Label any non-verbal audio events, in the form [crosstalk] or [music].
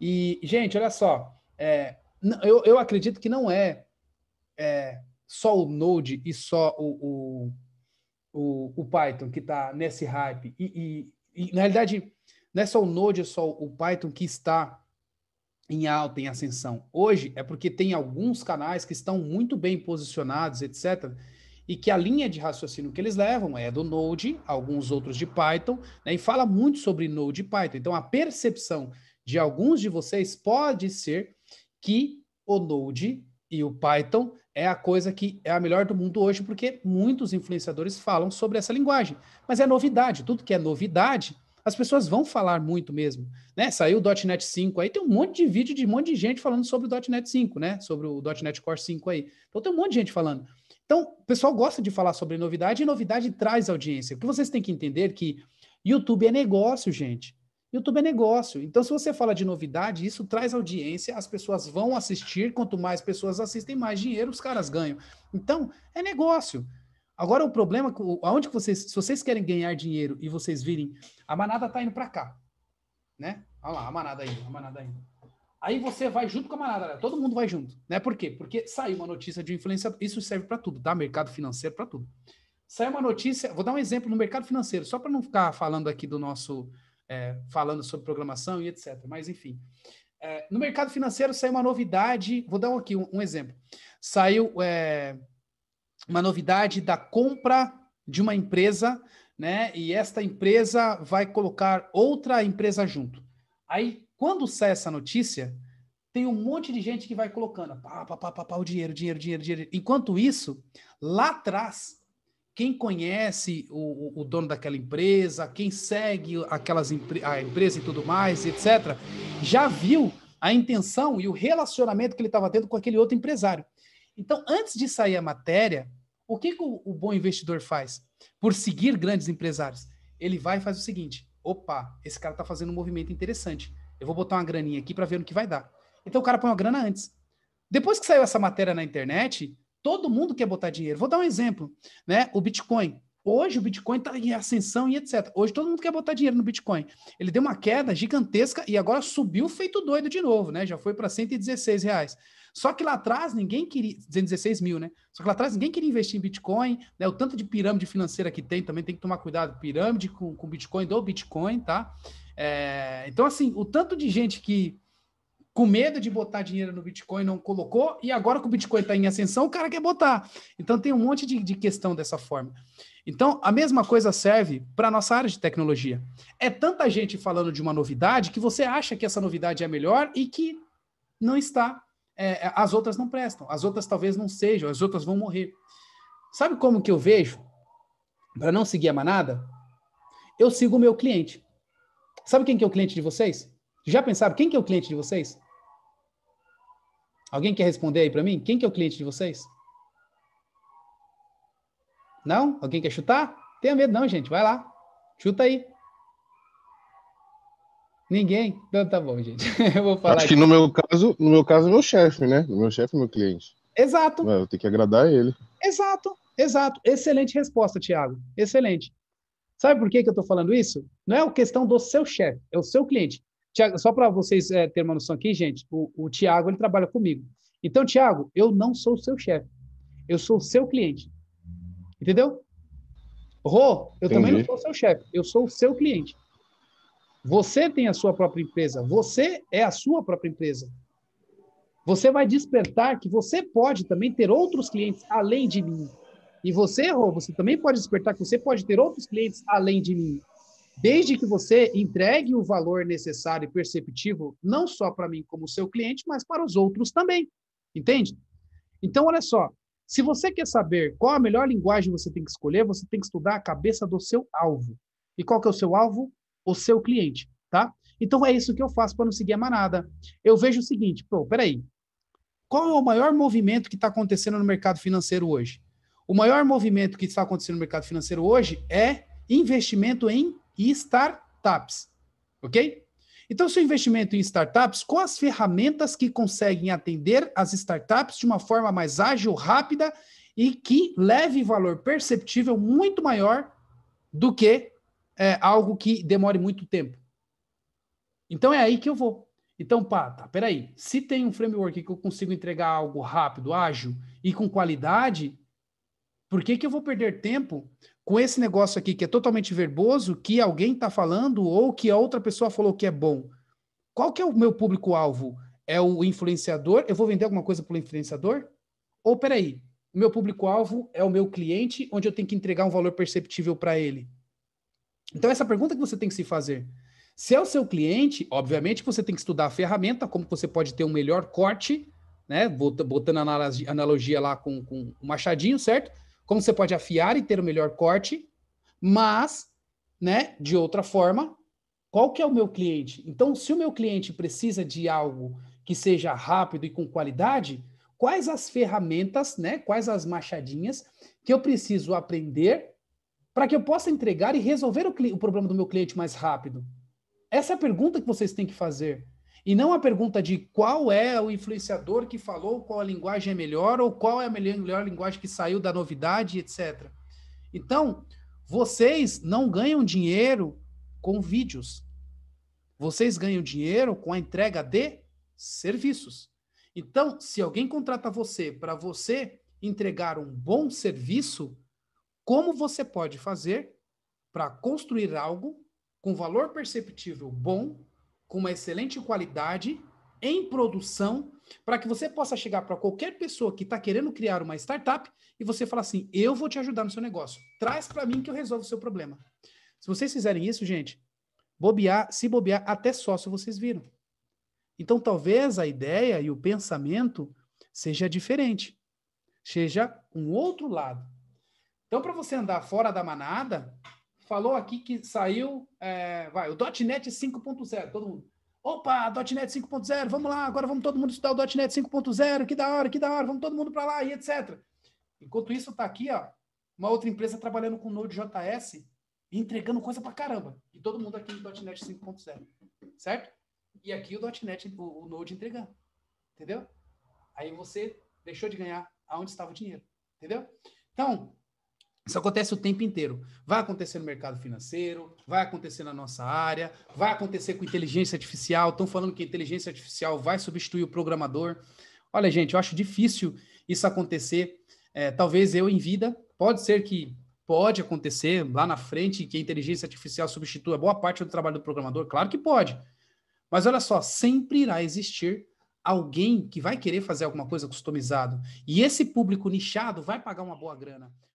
E, gente, olha só, é, eu, eu acredito que não é, é só o Node e só o, o, o, o Python que está nesse hype. E, e, e, na realidade, não é só o Node e é só o Python que está em alta, em ascensão. Hoje é porque tem alguns canais que estão muito bem posicionados, etc., e que a linha de raciocínio que eles levam é do Node, alguns outros de Python, né, e fala muito sobre Node e Python. Então, a percepção de alguns de vocês pode ser que o Node e o Python é a coisa que é a melhor do mundo hoje, porque muitos influenciadores falam sobre essa linguagem. Mas é novidade, tudo que é novidade, as pessoas vão falar muito mesmo. Né? Saiu o .NET 5 aí, tem um monte de vídeo de um monte de gente falando sobre o .NET 5, né? Sobre o .NET Core 5 aí. Então tem um monte de gente falando. Então, o pessoal gosta de falar sobre novidade e novidade traz audiência. O que vocês têm que entender é que YouTube é negócio, gente. YouTube é negócio. Então, se você fala de novidade, isso traz audiência, as pessoas vão assistir. Quanto mais pessoas assistem, mais dinheiro os caras ganham. Então, é negócio. Agora, o problema, aonde que vocês, se vocês querem ganhar dinheiro e vocês virem, a manada tá indo para cá, né? Olha lá, a manada aí, a manada aí. Aí você vai junto com a manada, né? todo mundo vai junto, né? Por quê? Porque saiu uma notícia de influência, isso serve para tudo, tá? Mercado financeiro para tudo. Saiu uma notícia, vou dar um exemplo no mercado financeiro, só para não ficar falando aqui do nosso é, falando sobre programação e etc. Mas, enfim. É, no mercado financeiro saiu uma novidade, vou dar aqui um, um exemplo. Saiu é, uma novidade da compra de uma empresa, né? E esta empresa vai colocar outra empresa junto. Aí, quando sai essa notícia, tem um monte de gente que vai colocando pá, pá, pá, pá, pá, o dinheiro, dinheiro, dinheiro, dinheiro. Enquanto isso, lá atrás, quem conhece o, o, dono daquela empresa, quem segue aquelas a empresa e tudo mais, etc., já viu a intenção e o relacionamento que ele estava tendo com aquele outro empresário. Então, antes de sair a matéria, o que, que o, o, bom investidor faz? Por seguir grandes empresários, ele vai e faz o seguinte: opa, esse cara está fazendo um movimento interessante. Eu vou botar uma graninha aqui para ver no que vai dar. Então o cara põe uma grana antes. Depois que saiu essa matéria na internet, Todo mundo quer botar dinheiro. Vou dar um exemplo, né? O Bitcoin. Hoje o Bitcoin está em ascensão e etc. Hoje todo mundo quer botar dinheiro no Bitcoin. Ele deu uma queda gigantesca e agora subiu feito doido de novo, né? Já foi para 116 reais. Só que lá atrás ninguém queria. 16 mil, né? Só que lá atrás ninguém queria investir em Bitcoin, né? O tanto de pirâmide financeira que tem, também tem que tomar cuidado. Pirâmide com, com Bitcoin do Bitcoin, tá? É, então, assim, o tanto de gente que com medo de botar dinheiro no Bitcoin, não colocou, e agora que o Bitcoin está em ascensão, o cara quer botar. Então tem um monte de, de questão dessa forma. Então, a mesma coisa serve para a nossa área de tecnologia. É tanta gente falando de uma novidade que você acha que essa novidade é melhor e que não está. É, é, as outras não prestam, as outras talvez não sejam, as outras vão morrer. Sabe como que eu vejo? Para não seguir a manada, eu sigo o meu cliente. Sabe quem que é o cliente de vocês? Já pensaram quem que é o cliente de vocês? Alguém quer responder aí para mim? Quem que é o cliente de vocês? Não? Alguém quer chutar? Tenha medo não, gente. Vai lá. Chuta aí. Ninguém? Então tá bom, gente. [laughs] Eu vou falar Acho aqui. que no meu caso, no meu caso, é meu chefe, né? Meu chefe é meu cliente. Exato. Eu tenho que agradar ele. Exato, exato. Excelente resposta, Thiago. Excelente. Sabe por que, que eu estou falando isso? Não é a questão do seu chefe, é o seu cliente. Tiago, só para vocês é, terem uma noção aqui, gente, o, o Tiago ele trabalha comigo. Então, Tiago, eu não sou seu chefe. Eu sou seu cliente. Entendeu? Rô, eu Entendi. também não sou seu chefe. Eu sou seu cliente. Você tem a sua própria empresa. Você é a sua própria empresa. Você vai despertar que você pode também ter outros clientes além de mim. E você, Rô, você também pode despertar que você pode ter outros clientes além de mim. Desde que você entregue o valor necessário e perceptivo, não só para mim como seu cliente, mas para os outros também. Entende? Então, olha só. Se você quer saber qual a melhor linguagem você tem que escolher, você tem que estudar a cabeça do seu alvo. E qual que é o seu alvo? O seu cliente, tá? Então, é isso que eu faço para não seguir a manada. Eu vejo o seguinte, pô, peraí. Qual é o maior movimento que está acontecendo no mercado financeiro hoje? O maior movimento que está acontecendo no mercado financeiro hoje é investimento em e startups, ok? Então, seu investimento em startups, com as ferramentas que conseguem atender as startups de uma forma mais ágil, rápida e que leve valor perceptível muito maior do que é, algo que demore muito tempo. Então, é aí que eu vou. Então, pata, tá, peraí. Se tem um framework que eu consigo entregar algo rápido, ágil e com qualidade, por que, que eu vou perder tempo com esse negócio aqui que é totalmente verboso, que alguém está falando ou que a outra pessoa falou que é bom? Qual que é o meu público-alvo? É o influenciador? Eu vou vender alguma coisa para o influenciador? Ou peraí, o meu público-alvo é o meu cliente, onde eu tenho que entregar um valor perceptível para ele? Então, essa pergunta que você tem que se fazer. Se é o seu cliente, obviamente você tem que estudar a ferramenta, como você pode ter um melhor corte, né? Botando analogia lá com, com o machadinho, certo? como você pode afiar e ter o melhor corte, mas, né, de outra forma, qual que é o meu cliente? Então, se o meu cliente precisa de algo que seja rápido e com qualidade, quais as ferramentas, né, quais as machadinhas que eu preciso aprender para que eu possa entregar e resolver o, o problema do meu cliente mais rápido? Essa é a pergunta que vocês têm que fazer. E não a pergunta de qual é o influenciador que falou, qual a linguagem é melhor, ou qual é a melhor linguagem que saiu da novidade, etc. Então, vocês não ganham dinheiro com vídeos. Vocês ganham dinheiro com a entrega de serviços. Então, se alguém contrata você para você entregar um bom serviço, como você pode fazer para construir algo com valor perceptível bom com uma excelente qualidade, em produção, para que você possa chegar para qualquer pessoa que está querendo criar uma startup e você falar assim: eu vou te ajudar no seu negócio, traz para mim que eu resolvo o seu problema. Se vocês fizerem isso, gente, bobear, se bobear, até sócio vocês viram. Então, talvez a ideia e o pensamento seja diferente, seja um outro lado. Então, para você andar fora da manada, falou aqui que saiu é, vai, o .NET 5.0, todo mundo. Opa, .NET 5.0, vamos lá, agora vamos todo mundo estudar o .NET 5.0, que da hora, que da hora, vamos todo mundo para lá e etc. Enquanto isso, está aqui ó, uma outra empresa trabalhando com Node.js entregando coisa para caramba. E todo mundo aqui no .NET 5.0, certo? E aqui o .NET, o, o Node entregando, entendeu? Aí você deixou de ganhar aonde estava o dinheiro, entendeu? Então, isso acontece o tempo inteiro. Vai acontecer no mercado financeiro, vai acontecer na nossa área, vai acontecer com inteligência artificial. Estão falando que a inteligência artificial vai substituir o programador. Olha, gente, eu acho difícil isso acontecer. É, talvez eu em vida, pode ser que pode acontecer lá na frente que a inteligência artificial substitua boa parte do trabalho do programador. Claro que pode. Mas olha só, sempre irá existir alguém que vai querer fazer alguma coisa customizado. E esse público nichado vai pagar uma boa grana.